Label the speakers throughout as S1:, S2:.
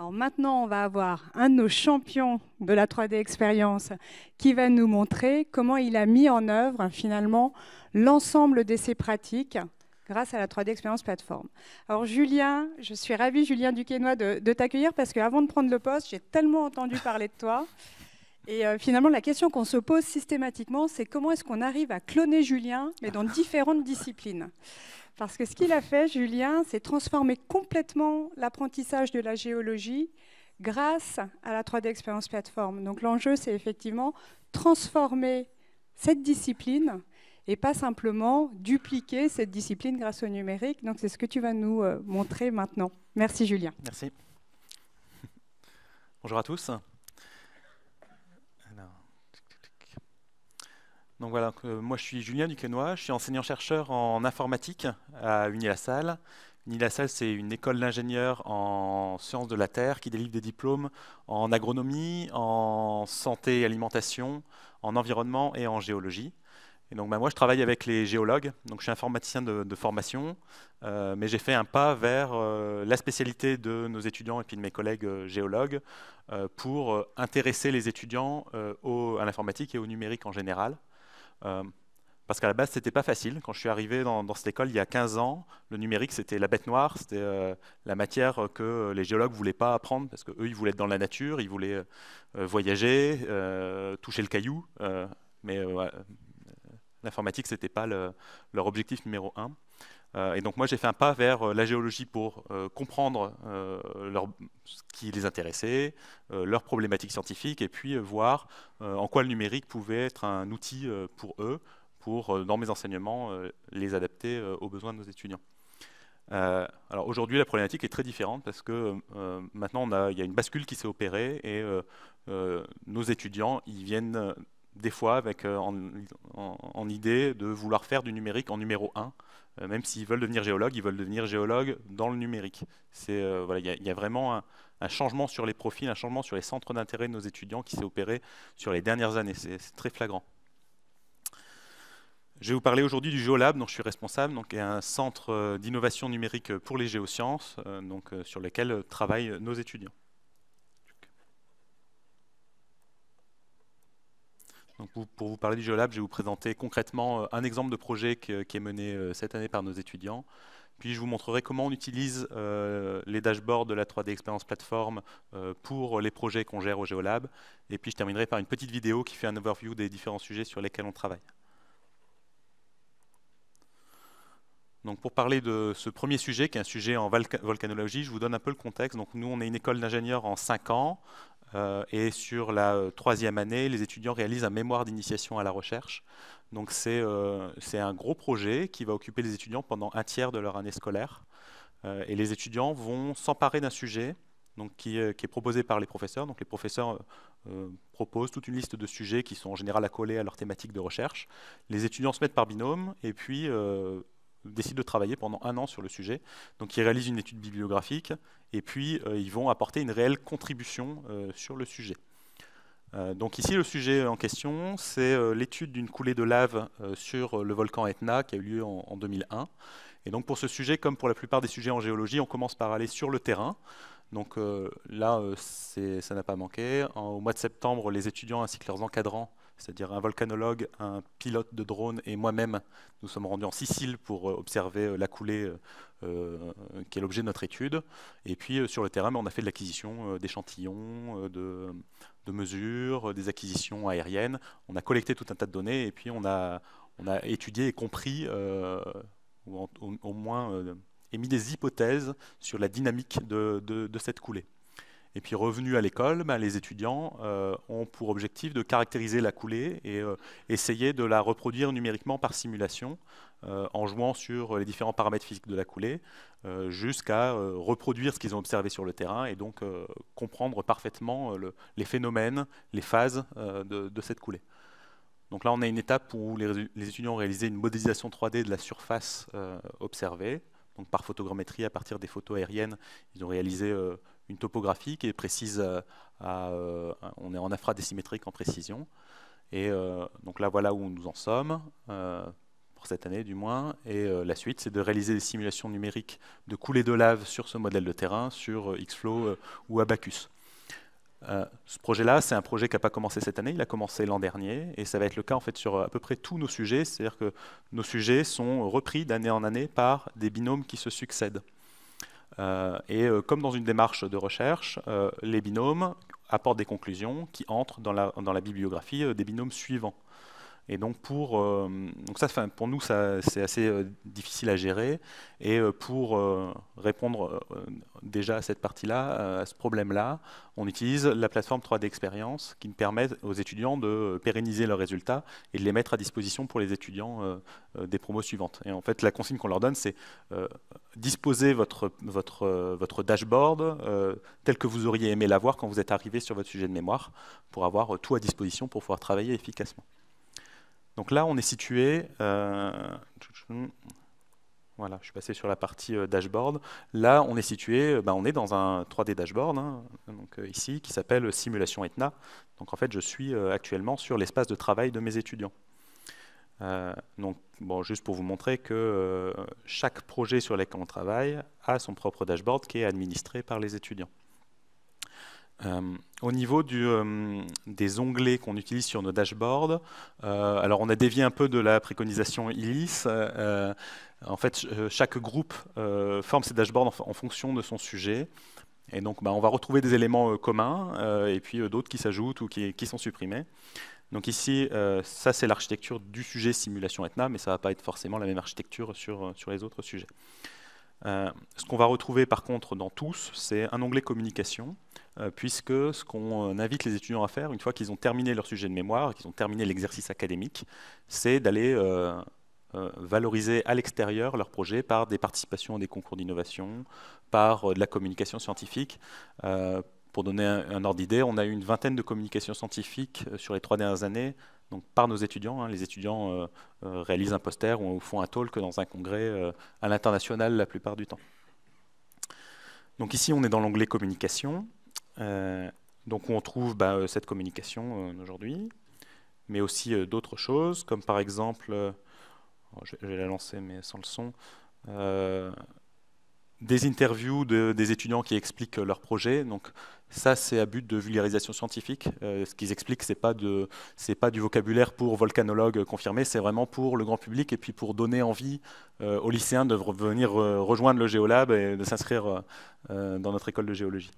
S1: Alors maintenant, on va avoir un de nos champions de la 3D expérience qui va nous montrer comment il a mis en œuvre finalement l'ensemble de ses pratiques grâce à la 3D expérience plateforme. Alors Julien, je suis ravie, Julien Duquenois, de, t'accueillir parce qu'avant de prendre le poste, j'ai tellement entendu parler de toi. Et euh, finalement, la question qu'on se pose systématiquement, c'est comment est-ce qu'on arrive à cloner Julien, mais dans différentes disciplines. Parce que ce qu'il a fait, Julien, c'est transformer complètement l'apprentissage de la géologie grâce à la 3D Expérience Platform. Donc l'enjeu, c'est effectivement transformer cette discipline et pas simplement dupliquer cette discipline grâce au numérique. Donc c'est ce que tu vas nous euh, montrer maintenant. Merci Julien. Merci.
S2: Bonjour à tous. Euh, moi je suis Julien Duquenois, je suis enseignant-chercheur en informatique à Unilassal. Unilassal, c'est une école d'ingénieurs en sciences de la Terre qui délivre des diplômes en agronomie, en santé et alimentation, en environnement et en géologie. Et donc bah, moi je travaille avec les géologues, donc je suis informaticien de, formation, euh, mais j'ai fait un pas vers euh, la spécialité de nos étudiants et puis de mes collègues géologues pour intéresser les étudiants à l'informatique et au numérique en général. Euh, parce qu'à la base, ce c'était pas facile. Quand je suis arrivé dans, cette école il y a 15 ans, le numérique, c'était la bête noire, c'était euh, la matière que les géologues voulaient pas apprendre, parce qu'eux, ils voulaient être dans la nature, ils voulaient euh, voyager, toucher le caillou, mais l'informatique, l'informatique, n'était pas leur objectif numéro un. Euh, et donc moi j'ai fait un pas vers euh, la géologie pour euh, comprendre ce qui les intéressait, leurs problématiques scientifiques, et puis voir en quoi le numérique pouvait être un outil pour eux, pour dans mes enseignements les adapter aux besoins de nos étudiants. alors aujourd'hui la problématique est très différente parce que maintenant il y a une bascule qui s'est opérée et nos étudiants ils viennent des fois avec en, en, idée de vouloir faire du numérique en numéro 1. Euh, même s'ils veulent devenir géologues, ils veulent devenir géologues dans le numérique. C'est euh, voilà, il y, a vraiment un, changement sur les profils, un changement sur les centres d'intérêt de nos étudiants qui s'est opéré sur les dernières années. C'est très flagrant. Je vais vous parler aujourd'hui du Géolab, dont je suis responsable, donc est un centre euh, d'innovation numérique pour les géosciences, donc sur lequel travaillent nos étudiants. pour vous parler du Geolab, je vais vous présenter concrètement euh, un exemple de projet qui est mené euh, cette année par nos étudiants. Puis je vous montrerai comment on utilise euh, les dashboards de la 3D Experience Platform pour les projets qu'on gère au Geolab. Et puis je terminerai par une petite vidéo qui fait un overview des différents sujets sur lesquels on travaille. pour parler de ce premier sujet, qui est un sujet en volcanologie, je vous donne un peu le contexte. Donc nous, on est une école d'ingénieurs en cinq ans, euh, et sur la euh, troisième année, les étudiants réalisent un mémoire d'initiation à la recherche. Donc euh, c'est un gros projet qui va occuper les étudiants pendant un tiers de leur année scolaire. et les étudiants vont s'emparer d'un sujet donc, qui, est proposé par les professeurs. Donc les professeurs proposent toute une liste de sujets qui sont en général accolés à leur thématique de recherche. Les étudiants se mettent par binôme et puis décident de travailler pendant un an sur le sujet. Donc ils réalisent une étude bibliographique et puis euh, ils vont apporter une réelle contribution euh, sur le sujet. Euh, donc ici, le sujet en question, c'est l'étude d'une coulée de lave sur le volcan Etna qui a eu lieu en, 2001. Et donc pour ce sujet, comme pour la plupart des sujets en géologie, on commence par aller sur le terrain. Donc là, ça n'a pas manqué. au mois de septembre, les étudiants ainsi que leurs encadrants c'est-à-dire un volcanologue, un pilote de drone et moi-même, nous sommes rendus en Sicile pour euh, observer euh, la coulée euh, qui est l'objet de notre étude. Et puis sur le terrain, ben, on a fait de l'acquisition d'échantillons, de, mesures, des acquisitions aériennes. On a collecté tout un tas de données et puis on a, étudié et compris, ou au, moins émis des hypothèses sur la dynamique de cette coulée. Et puis revenu à l'école, ben, les étudiants euh, ont pour objectif de caractériser la coulée et euh, essayer de la reproduire numériquement par simulation euh, en jouant sur les différents paramètres physiques de la coulée jusqu'à reproduire ce qu'ils ont observé sur le terrain et donc comprendre parfaitement les phénomènes, les phases de, cette coulée. Donc là, on a une étape où les, les étudiants ont réalisé une modélisation 3D de la surface observée. Donc par photogrammétrie, à partir des photos aériennes, ils ont réalisé une topographie qui est précise euh, euh, on est en infra-décimétrique en précision. Et euh, donc là, voilà où nous en sommes pour cette année du moins. Et la suite, c'est de réaliser des simulations numériques de coulées de lave sur ce modèle de terrain, sur Xflow ou Abacus. ce projet-là, c'est un projet qui n'a pas commencé cette année, il a commencé l'an dernier, et ça va être le cas en fait sur à peu près tous nos sujets, c'est-à-dire que nos sujets sont repris d'année en année par des binômes qui se succèdent. Euh, et euh, comme dans une démarche de recherche, euh, les binômes apportent des conclusions qui entrent dans la, bibliographie des binômes suivants. Et donc pour, euh, donc ça, pour nous, c'est assez euh, difficile à gérer. Et euh, pour répondre déjà à cette partie-là, à ce problème-là, on utilise la plateforme 3D Expérience qui permet aux étudiants de pérenniser leurs résultats et de les mettre à disposition pour les étudiants des promos suivantes. Et en fait, la consigne qu'on leur donne, c'est disposer votre, votre, votre dashboard tel que vous auriez aimé l'avoir quand vous êtes arrivé sur votre sujet de mémoire pour avoir tout à disposition pour pouvoir travailler efficacement. Donc là, on est situé... Euh, voilà, je suis passé sur la partie euh, dashboard. Là, on est situé, euh, bah, on est dans un 3D dashboard, hein, donc, ici, qui s'appelle Simulation Etna. Donc en fait, je suis actuellement sur l'espace de travail de mes étudiants. donc, bon, juste pour vous montrer que chaque projet sur lequel on travaille a son propre dashboard qui est administré par les étudiants. Euh, au niveau euh, des onglets qu'on utilise sur nos dashboards, euh, alors on a dévié un peu de la préconisation ILIS. en fait, chaque groupe forme ses dashboards en, fonction de son sujet. Et donc, bah, on va retrouver des éléments communs et puis d'autres qui s'ajoutent ou qui, sont supprimés. Donc ici, ça c'est l'architecture du sujet simulation Etna, mais ça ne va pas être forcément la même architecture sur, les autres sujets. ce qu'on va retrouver par contre dans tous, c'est un onglet communication. Euh, puisque ce qu'on euh, invite les étudiants à faire, une fois qu'ils ont terminé leur sujet de mémoire, qu'ils ont terminé l'exercice académique, c'est d'aller euh, valoriser à l'extérieur leur projet par des participations à des concours d'innovation, par de la communication scientifique. pour donner un, ordre d'idée, on a eu une vingtaine de communications scientifiques sur les trois dernières années, donc par nos étudiants. Hein. les étudiants réalisent un poster ou font un talk dans un congrès à l'international la plupart du temps. Donc ici, on est dans l'onglet communication. Euh, donc on trouve bah, euh, cette communication euh, aujourd'hui, mais aussi d'autres choses, comme par exemple, oh, je, vais la lancer mais sans le son, des interviews des étudiants qui expliquent leur projet. Donc ça, c'est à but de vulgarisation scientifique. ce qu'ils expliquent, c'est pas de, c'est pas du vocabulaire pour volcanologue confirmé. C'est vraiment pour le grand public et puis pour donner envie aux lycéens de venir rejoindre le géolab et de s'inscrire dans notre école de géologie.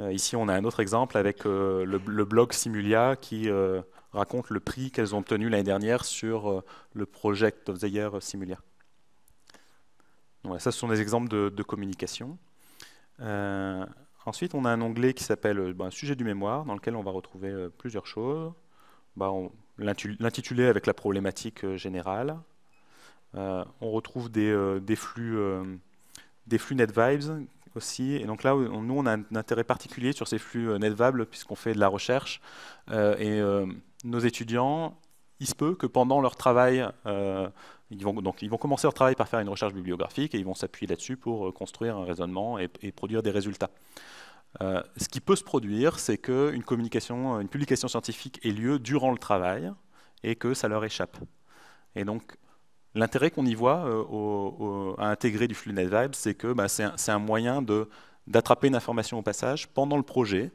S2: Euh, ici, on a un autre exemple avec euh, le, blog Simulia qui euh, raconte le prix qu'elles ont obtenu l'année dernière sur le Project of the Year Simulia. ça, ce sont des exemples de, communication. ensuite, on a un onglet qui s'appelle bah, Sujet du mémoire, dans lequel on va retrouver plusieurs choses. Bah, l'intitulé avec la problématique générale. on retrouve des, des flux, des flux NetVibes et donc là, nous, on a un intérêt particulier sur ces flux euh, netvables puisqu'on fait de la recherche. Euh, et euh, nos étudiants, il se peut que pendant leur travail, ils, vont, donc, ils vont commencer leur travail par faire une recherche bibliographique et ils vont s'appuyer là-dessus pour construire un raisonnement et, produire des résultats. ce qui peut se produire, c'est qu'une communication, une publication scientifique ait lieu durant le travail et que ça leur échappe. Et donc, L'intérêt qu'on y voit euh, à intégrer du flux NetVibes, c'est que bah, c'est un, moyen d'attraper une information au passage pendant le projet.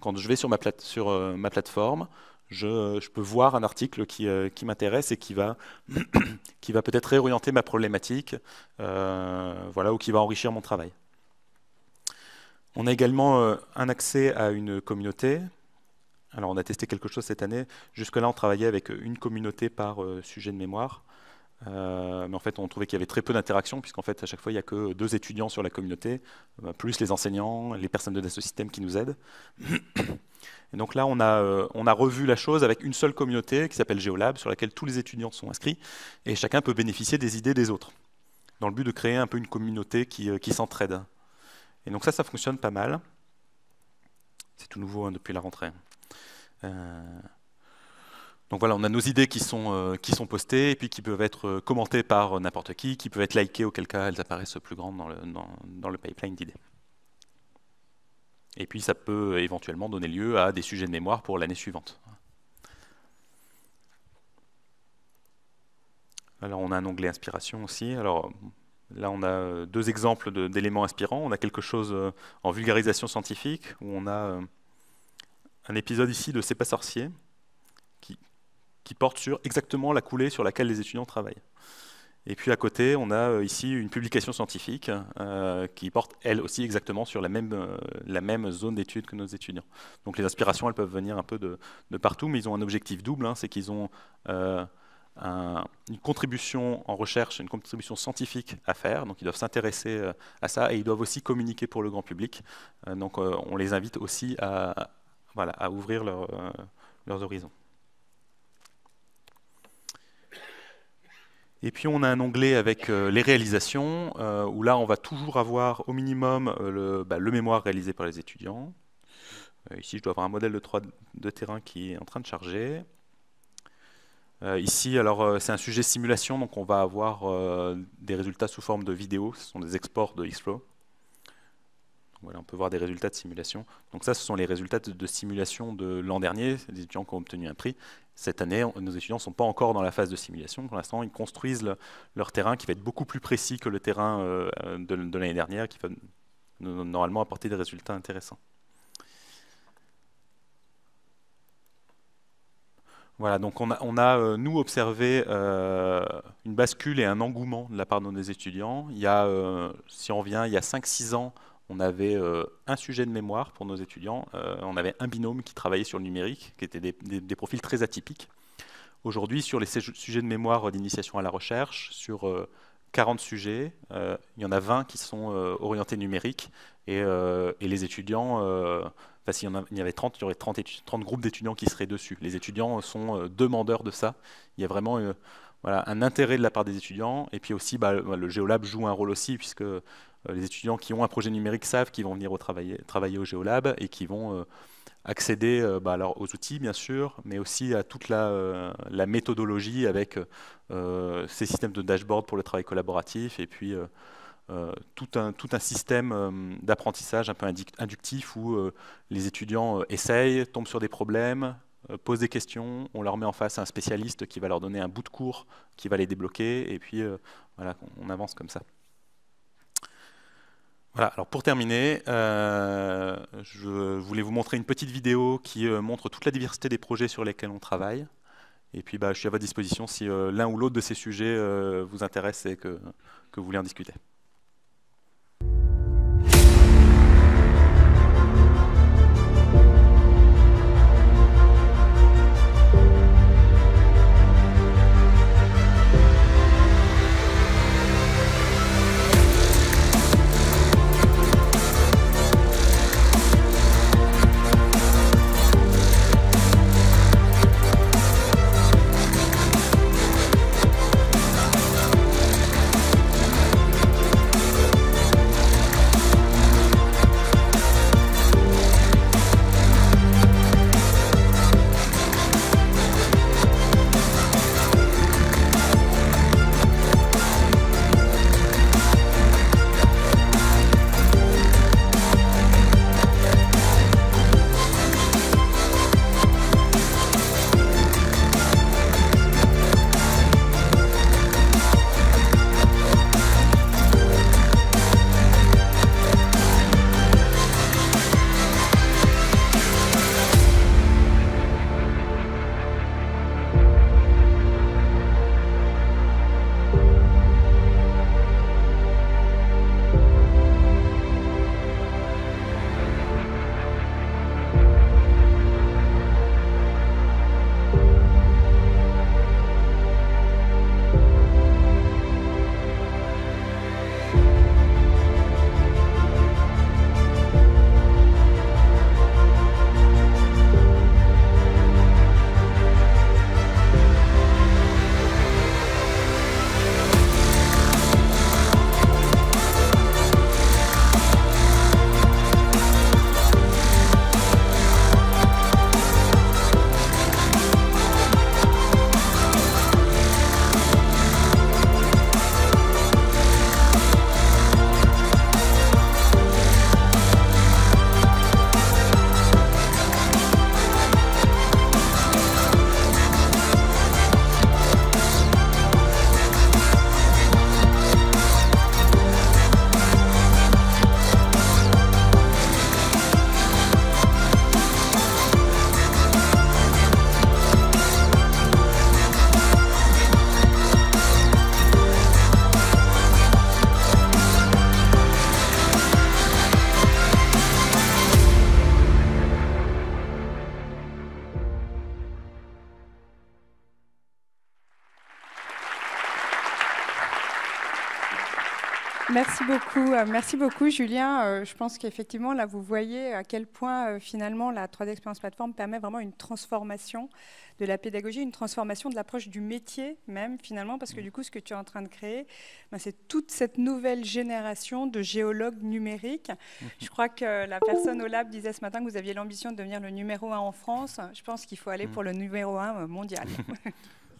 S2: Quand je vais sur ma, euh, plateforme, je, peux voir un article qui, euh, m'intéresse et qui va, va peut-être réorienter ma problématique voilà, ou qui va enrichir mon travail. On a également un accès à une communauté. Alors on a testé quelque chose cette année. Jusque-là, on travaillait avec une communauté par sujet de mémoire. Euh, mais en fait, on trouvait qu'il y avait très peu d'interactions, puisqu'en fait, à chaque fois, il n'y a que deux étudiants sur la communauté, euh, plus les enseignants, les personnes de ce système qui nous aident. Et donc là, on a, euh, on a revu la chose avec une seule communauté qui s'appelle Geolab, sur laquelle tous les étudiants sont inscrits, et chacun peut bénéficier des idées des autres, dans le but de créer un peu une communauté qui, s'entraide. Et donc ça, ça fonctionne pas mal. C'est tout nouveau hein, depuis la rentrée. Donc voilà, on a nos idées qui sont, euh, qui sont postées et puis qui peuvent être euh, commentées par euh, n'importe qui, qui peuvent être likées, auquel cas elles apparaissent plus grandes dans le, dans le pipeline d'idées. Et puis ça peut éventuellement donner lieu à des sujets de mémoire pour l'année suivante. Alors on a un onglet inspiration aussi. Alors là on a deux exemples d'éléments inspirants. On a quelque chose en vulgarisation scientifique où on a un épisode ici de C'est pas sorcier qui porte sur exactement la coulée sur laquelle les étudiants travaillent. Et puis à côté, on a euh, ici une publication scientifique euh, qui porte, elle aussi, exactement sur la même, euh, la même zone d'études que nos étudiants. Donc les inspirations, elles peuvent venir un peu de, partout, mais ils ont un objectif double, hein, c'est qu'ils ont une contribution en recherche, une contribution scientifique à faire, donc ils doivent s'intéresser à ça, et ils doivent aussi communiquer pour le grand public. donc on les invite aussi à, voilà, à ouvrir leurs horizons. Et puis on a un onglet avec euh, les réalisations, euh, où là on va toujours avoir au minimum euh, bah, le, mémoire réalisé par les étudiants. ici je dois avoir un modèle de, de terrain qui est en train de charger. ici, alors c'est un sujet simulation, donc on va avoir des résultats sous forme de vidéos, ce sont des exports de Xflow on peut voir des résultats de simulation. Donc ça, ce sont les résultats de, simulation de l'an dernier, des étudiants qui ont obtenu un prix. Cette année, nos étudiants ne sont pas encore dans la phase de simulation. Pour l'instant, ils construisent leur terrain qui va être beaucoup plus précis que le terrain euh, de, l'année dernière, qui va normalement apporter des résultats intéressants. Voilà, donc on a, euh, nous, observé euh, une bascule et un engouement de la part de nos étudiants. Il y si on vient, il y a 5-6 ans, on avait euh, un sujet de mémoire pour nos étudiants, euh, on avait un binôme qui travaillait sur le numérique, qui étaient des, profils très atypiques. Aujourd'hui, sur les sujets de mémoire euh, d'initiation à la recherche, sur 40 sujets, il y en a 20 qui sont orientés numérique et, les étudiants, enfin s'il y, avait 30, il y aurait 30, groupes d'étudiants qui seraient dessus. Les étudiants sont demandeurs de ça. Il y a vraiment... un intérêt de la part des étudiants. Et puis aussi, bah, bah, le Géolab joue un rôle aussi, puisque euh, les étudiants qui ont un projet numérique savent qu'ils vont venir travailler, au Géolab et qui vont euh, accéder euh, bah, alors, aux outils, bien sûr, mais aussi à toute la, méthodologie avec ces systèmes de dashboard pour le travail collaboratif et puis tout un, tout, un, système d'apprentissage un peu inductif où les étudiants essayent, tombent sur des problèmes, posent des questions, on leur met en face un spécialiste qui va leur donner un bout de cours qui va les débloquer et puis voilà, on avance comme ça. Voilà, alors pour terminer, euh, je voulais vous montrer une petite vidéo qui euh, montre toute la diversité des projets sur lesquels on travaille. Et puis bah, je suis à votre disposition si euh, l'un ou l'autre de ces sujets vous intéresse et que, que vous voulez en discuter.
S1: Merci beaucoup, euh, merci beaucoup Julien. Euh, je pense qu'effectivement, là, vous voyez à quel point euh, finalement la 3D Experience Platform permet vraiment une transformation de la pédagogie, une transformation de l'approche du métier même finalement, parce que du coup, ce que tu es en train de créer, ben, c'est toute cette nouvelle génération de géologues numériques. Je crois que la personne au lab disait ce matin que vous aviez l'ambition de devenir le numéro un en France. Je pense qu'il faut aller mm. pour le numéro un mondial.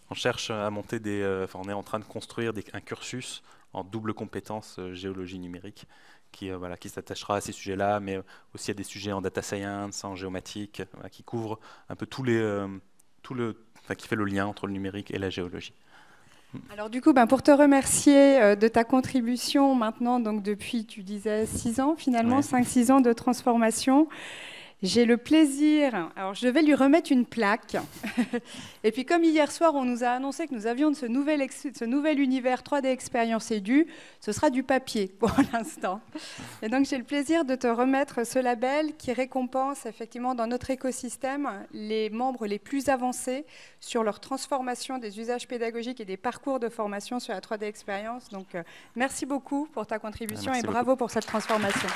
S2: on cherche à monter des, enfin, on est en train de construire des, un cursus en double compétence euh, géologie numérique, qui, euh, voilà, qui s'attachera à ces sujets-là, mais aussi à des sujets en data science, en géomatique, qui couvre un peu tous les, euh, tout le, qui fait le lien entre le numérique et la géologie.
S1: Alors du coup, ben, pour te remercier de ta contribution maintenant, donc depuis, tu disais, 6 ans finalement, 5-6 ans de transformation. J'ai le plaisir. Alors, je vais lui remettre une plaque. et puis, comme hier soir, on nous a annoncé que nous avions de ce nouvel, ce nouvel univers 3D Expérience édu, ce sera du papier pour l'instant. Et donc, j'ai le plaisir de te remettre ce label qui récompense effectivement dans notre écosystème les membres les plus avancés sur leur transformation des usages pédagogiques et des parcours de formation sur la 3D Expérience. Donc, euh, merci beaucoup pour ta contribution ah, et bravo pour cette transformation.